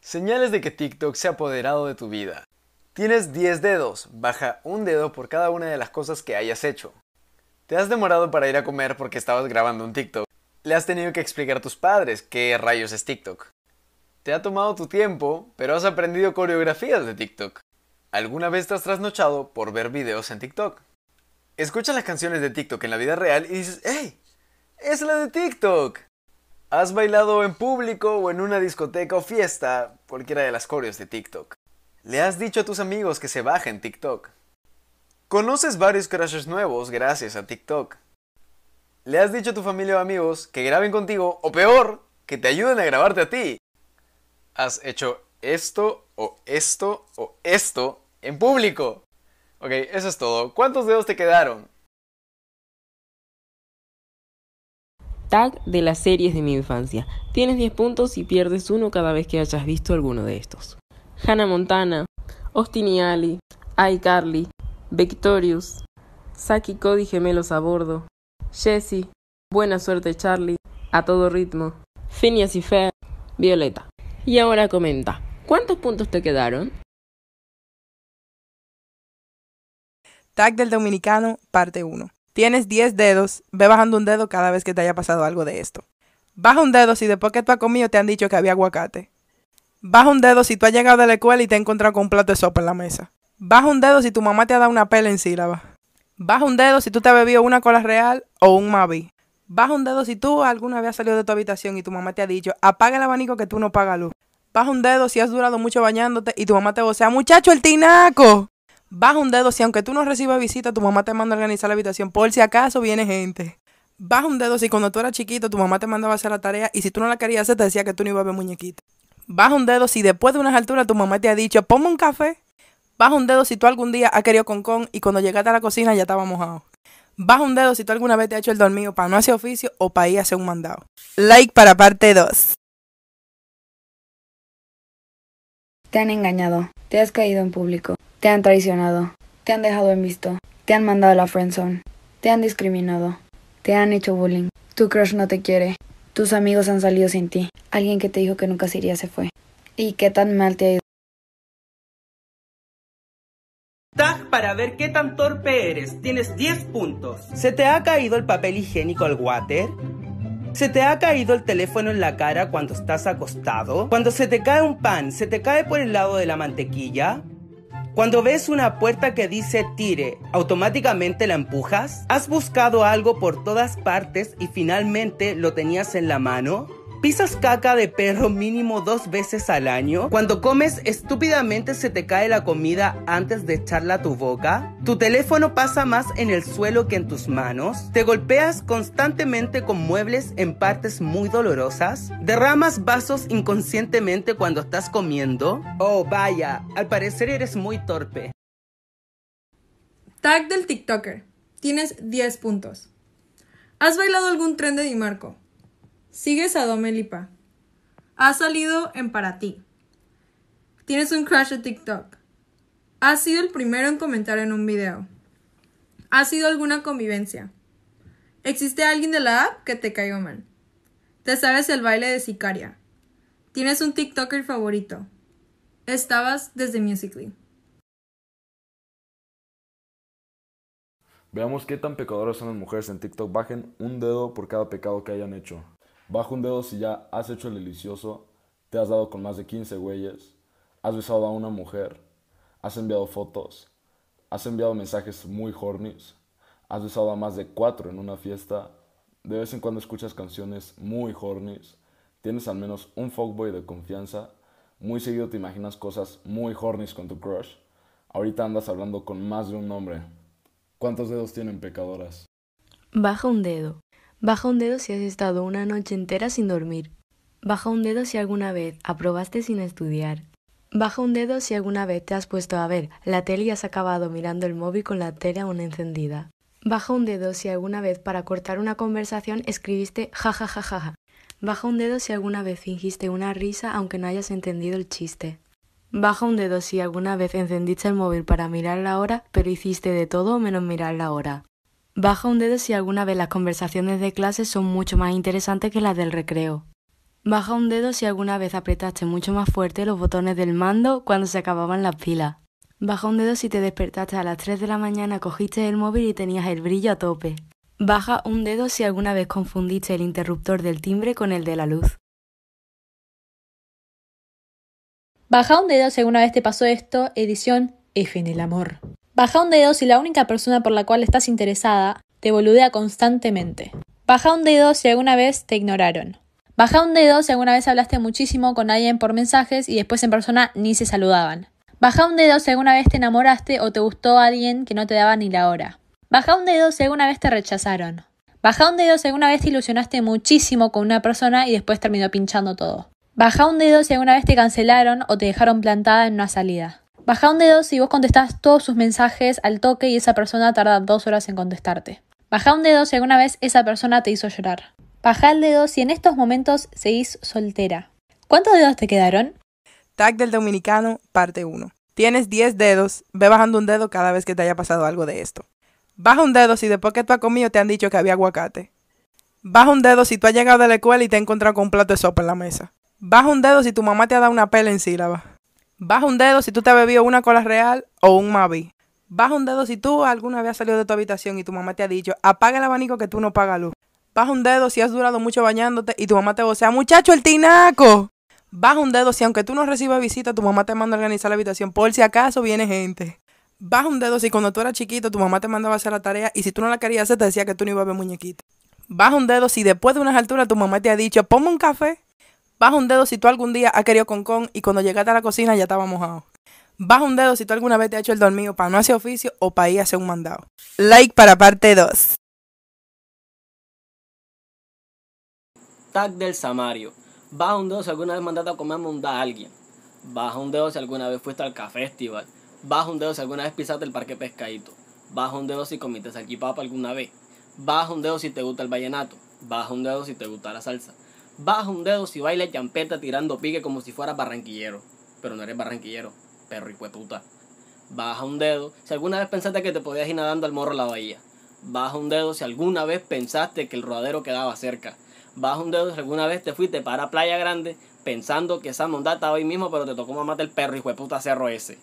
Señales de que TikTok se ha apoderado de tu vida. Tienes 10 dedos, baja un dedo por cada una de las cosas que hayas hecho. Te has demorado para ir a comer porque estabas grabando un TikTok. Le has tenido que explicar a tus padres qué rayos es TikTok. Te ha tomado tu tiempo, pero has aprendido coreografías de TikTok. ¿Alguna vez te has trasnochado por ver videos en TikTok? Escuchas las canciones de TikTok en la vida real y dices, ¡Ey! ¡Es la de TikTok! ¿Has bailado en público o en una discoteca o fiesta cualquiera de las coreos de TikTok? ¿Le has dicho a tus amigos que se bajen TikTok? ¿Conoces varios crashes nuevos gracias a TikTok? ¿Le has dicho a tu familia o amigos que graben contigo o peor, que te ayuden a grabarte a ti? ¿Has hecho esto o esto o esto en público? Ok, eso es todo. ¿Cuántos dedos te quedaron? Tag de las series de mi infancia. Tienes 10 puntos y pierdes uno cada vez que hayas visto alguno de estos. Hannah Montana, Austin y Ali, iCarly, Victorious, Saki Cody Gemelos a Bordo, Jesse, Buena Suerte Charlie, A Todo Ritmo, Phineas y Fer, Violeta. Y ahora comenta, ¿cuántos puntos te quedaron? Tag del Dominicano, parte 1. Tienes 10 dedos, ve bajando un dedo cada vez que te haya pasado algo de esto. Baja un dedo si después que tú has comido te han dicho que había aguacate. Baja un dedo si tú has llegado de la escuela y te has encontrado con un plato de sopa en la mesa. Baja un dedo si tu mamá te ha dado una pela en sílaba. Baja un dedo si tú te has bebido una cola real o un Mavi. Baja un dedo si tú alguna vez has salido de tu habitación y tu mamá te ha dicho, apaga el abanico que tú no pagas luz. Baja un dedo si has durado mucho bañándote y tu mamá te vocea, muchacho, el tinaco baja un dedo. Si aunque tú no recibas visita, tu mamá te manda a organizar la habitación por si acaso viene gente. Baja un dedo si cuando tú eras chiquito tu mamá te mandaba a hacer la tarea y si tú no la querías hacer te decía que tú no ibas a ver muñequita. Baja un dedo si después de unas alturas tu mamá te ha dicho, ponme un café. Baja un dedo si tú algún día has querido con con y cuando llegaste a la cocina ya estaba mojado. Baja un dedo si tú alguna vez te has hecho el dormido para no hacer oficio o para ir a hacer un mandado. Like para parte 2. Te han engañado, te has caído en público, te han traicionado, te han dejado en visto, te han mandado a la friendzone, te han discriminado, te han hecho bullying, tu crush no te quiere, tus amigos han salido sin ti, alguien que te dijo que nunca se iría se fue. ¿Y qué tan mal te ha ido? Tag para ver qué tan torpe eres. Tienes 10 puntos. ¿Se te ha caído el papel higiénico al water? ¿Se te ha caído el teléfono en la cara cuando estás acostado? ¿Cuando se te cae un pan, se te cae por el lado de la mantequilla? Cuando ves una puerta que dice tire, ¿automáticamente la empujas? ¿Has buscado algo por todas partes y finalmente lo tenías en la mano? ¿Pisas caca de perro mínimo dos veces al año? ¿Cuando comes estúpidamente se te cae la comida antes de echarla a tu boca? ¿Tu teléfono pasa más en el suelo que en tus manos? ¿Te golpeas constantemente con muebles en partes muy dolorosas? ¿Derramas vasos inconscientemente cuando estás comiendo? Oh, vaya, al parecer eres muy torpe. Tag del TikToker. Tienes 10 puntos. ¿Has bailado algún tren de Dimarco? Sigues a Domelipa. ¿Ha salido en para ti. Tienes un crush de TikTok. Has sido el primero en comentar en un video. ¿Ha sido alguna convivencia. Existe alguien de la app que te cayó mal. Te sabes el baile de Sicaria. Tienes un TikToker favorito. Estabas desde Musically. Veamos qué tan pecadoras son las mujeres en TikTok. Bajen un dedo por cada pecado que hayan hecho. Baja un dedo si ya has hecho el delicioso, te has dado con más de 15 güeyes, has besado a una mujer, has enviado fotos, has enviado mensajes muy hornies, has besado a más de cuatro en una fiesta, de vez en cuando escuchas canciones muy hornies, tienes al menos un fuckboy de confianza, muy seguido te imaginas cosas muy hornies con tu crush, ahorita andas hablando con más de un hombre. ¿Cuántos dedos tienen pecadoras? Baja un dedo. Baja un dedo si has estado una noche entera sin dormir. Baja un dedo si alguna vez aprobaste sin estudiar. Baja un dedo si alguna vez te has puesto a ver la tele y has acabado mirando el móvil con la tele aún encendida. Baja un dedo si alguna vez para cortar una conversación escribiste jajajajaja. Ja, Baja un dedo si alguna vez fingiste una risa aunque no hayas entendido el chiste. Baja un dedo si alguna vez encendiste el móvil para mirar la hora, pero hiciste de todo menos mirar la hora. Baja un dedo si alguna vez las conversaciones de clase son mucho más interesantes que las del recreo. Baja un dedo si alguna vez apretaste mucho más fuerte los botones del mando cuando se acababan las pilas. Baja un dedo si te despertaste a las 3 de la mañana, cogiste el móvil y tenías el brillo a tope. Baja un dedo si alguna vez confundiste el interruptor del timbre con el de la luz. Baja un dedo si alguna vez te pasó esto, edición F en el amor. Baja un dedo si la única persona por la cual estás interesada te boludea constantemente. Baja un dedo si alguna vez te ignoraron. Baja un dedo si alguna vez hablaste muchísimo con alguien por mensajes y después en persona ni se saludaban. Baja un dedo si alguna vez te enamoraste o te gustó alguien que no te daba ni la hora. Baja un dedo si alguna vez te rechazaron. Baja un dedo si alguna vez te ilusionaste muchísimo con una persona y después terminó pinchando todo. Baja un dedo si alguna vez te cancelaron o te dejaron plantada en una salida. Baja un dedo si vos contestás todos sus mensajes al toque y esa persona tarda dos horas en contestarte. Baja un dedo si alguna vez esa persona te hizo llorar. Baja el dedo si en estos momentos seguís soltera. ¿Cuántos dedos te quedaron? Tag del Dominicano, parte 1. Tienes 10 dedos, ve bajando un dedo cada vez que te haya pasado algo de esto. Baja un dedo si después que tú has comido te han dicho que había aguacate. Baja un dedo si tú has llegado de la escuela y te has encontrado con un plato de sopa en la mesa. Baja un dedo si tu mamá te ha dado una pela en sílaba. Baja un dedo si tú te has bebido una cola real o un Mavi. Baja un dedo si tú alguna vez has salido de tu habitación y tu mamá te ha dicho, apaga el abanico que tú no pagas luz. Baja un dedo si has durado mucho bañándote y tu mamá te vocea, muchacho, el tinaco. Baja un dedo si aunque tú no recibas visita, tu mamá te manda a organizar la habitación por si acaso viene gente. Baja un dedo si cuando tú eras chiquito, tu mamá te mandaba a hacer la tarea y si tú no la querías hacer, te decía que tú no ibas a ver muñequita. Baja un dedo si después de unas alturas tu mamá te ha dicho, ponme un café. Baja un dedo si tú algún día has querido con con y cuando llegaste a la cocina ya estaba mojado. Baja un dedo si tú alguna vez te has hecho el dormido para no hacer oficio o para ir a hacer un mandado. Like para parte 2. Tag del Samario. Baja un dedo si alguna vez mandaste a comer mundá a alguien. Baja un dedo si alguna vez fuiste al café festival. Baja un dedo si alguna vez pisaste el parque pescadito. Baja un dedo si comiste salchipapa alguna vez. Baja un dedo si te gusta el vallenato. Baja un dedo si te gusta la salsa baja un dedo si bailas champeta tirando pique como si fueras barranquillero. Pero no eres barranquillero, perro y puta. Baja un dedo si alguna vez pensaste que te podías ir nadando al morro la bahía. Baja un dedo si alguna vez pensaste que el rodadero quedaba cerca. Baja un dedo si alguna vez te fuiste para Playa Grande pensando que esa monda estaba ahí mismo, pero te tocó mamarte el perro y puta cerro ese.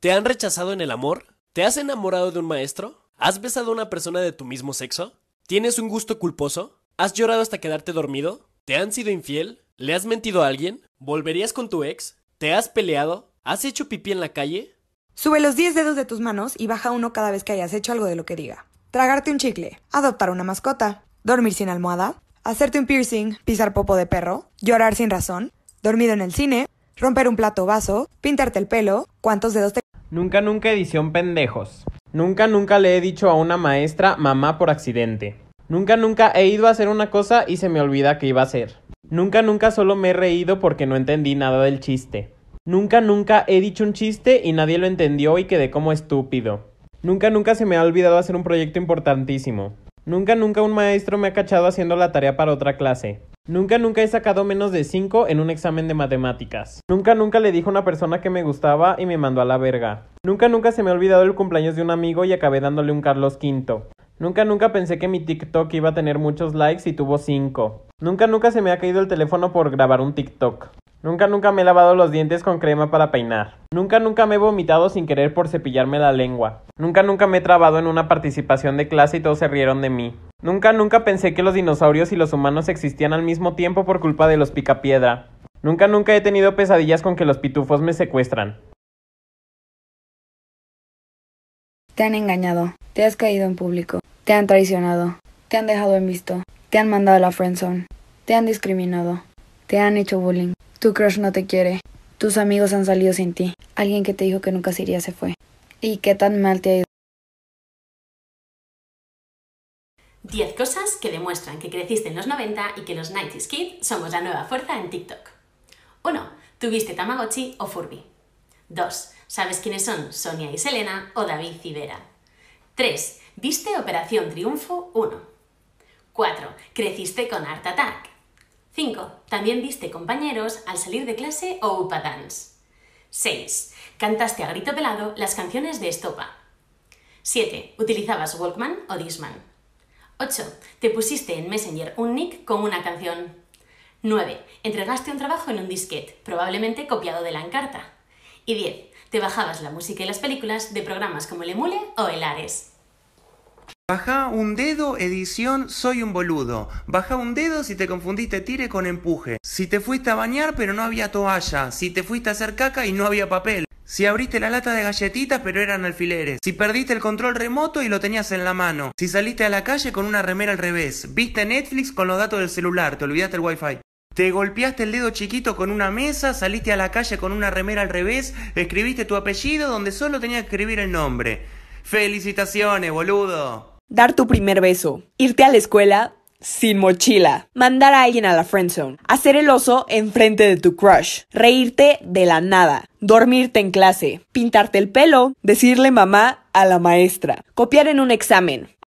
¿Te han rechazado en el amor? ¿Te has enamorado de un maestro? ¿Has besado a una persona de tu mismo sexo? ¿Tienes un gusto culposo? ¿Has llorado hasta quedarte dormido? ¿Te han sido infiel? ¿Le has mentido a alguien? ¿Volverías con tu ex? ¿Te has peleado? ¿Has hecho pipí en la calle? Sube los 10 dedos de tus manos y baja uno cada vez que hayas hecho algo de lo que diga. Tragarte un chicle, adoptar una mascota, dormir sin almohada, hacerte un piercing, pisar popo de perro, llorar sin razón, dormido en el cine, romper un plato o vaso, pintarte el pelo, cuántos dedos te... Nunca, nunca edición pendejos. Nunca, nunca le he dicho a una maestra mamá por accidente. Nunca, nunca he ido a hacer una cosa y se me olvida que iba a hacer. Nunca, nunca solo me he reído porque no entendí nada del chiste. Nunca, nunca he dicho un chiste y nadie lo entendió y quedé como estúpido. Nunca, nunca se me ha olvidado hacer un proyecto importantísimo. Nunca, nunca un maestro me ha cachado haciendo la tarea para otra clase. Nunca, nunca he sacado menos de 5 en un examen de matemáticas. Nunca, nunca le dije a una persona que me gustaba y me mandó a la verga. Nunca, nunca se me ha olvidado el cumpleaños de un amigo y acabé dándole un Carlos V. Nunca, nunca pensé que mi TikTok iba a tener muchos likes y tuvo cinco. Nunca, nunca se me ha caído el teléfono por grabar un TikTok. Nunca, nunca me he lavado los dientes con crema para peinar. Nunca, nunca me he vomitado sin querer por cepillarme la lengua. Nunca, nunca me he trabado en una participación de clase y todos se rieron de mí. Nunca, nunca pensé que los dinosaurios y los humanos existían al mismo tiempo por culpa de los picapiedra. Nunca, nunca he tenido pesadillas con que los pitufos me secuestran. Te han engañado. Te has caído en público. Te han traicionado, te han dejado en visto, te han mandado a la friendzone, te han discriminado, te han hecho bullying, tu crush no te quiere, tus amigos han salido sin ti, alguien que te dijo que nunca se iría se fue. ¿Y qué tan mal te ha ido? 10 cosas que demuestran que creciste en los 90 y que los 90s Kids somos la nueva fuerza en TikTok. 1. Tuviste Tamagotchi o Furby. 2. ¿Sabes quiénes son Sonia y Selena o David Civera? 3. ¿Viste Operación Triunfo 1. 4. Creciste con Art Attack. 5. También diste compañeros al salir de clase o UPA Dance. 6. Cantaste a grito pelado las canciones de Estopa. 7. Utilizabas Walkman o Disman. 8. Te pusiste en Messenger un nick con una canción. 9. Entregaste un trabajo en un disquete, probablemente copiado de la encarta. Y 10. Te bajabas la música y las películas de programas como el Emule o el Ares. Baja un dedo, edición, soy un boludo. Baja un dedo si te confundiste tire con empuje. Si te fuiste a bañar pero no había toalla. Si te fuiste a hacer caca y no había papel. Si abriste la lata de galletitas pero eran alfileres. Si perdiste el control remoto y lo tenías en la mano. Si saliste a la calle con una remera al revés. Viste Netflix con los datos del celular. Te olvidaste el wifi. Te golpeaste el dedo chiquito con una mesa, saliste a la calle con una remera al revés, escribiste tu apellido donde solo tenía que escribir el nombre. Felicitaciones, boludo dar tu primer beso, irte a la escuela sin mochila, mandar a alguien a la friendzone, hacer el oso enfrente de tu crush, reírte de la nada, dormirte en clase, pintarte el pelo, decirle mamá a la maestra, copiar en un examen,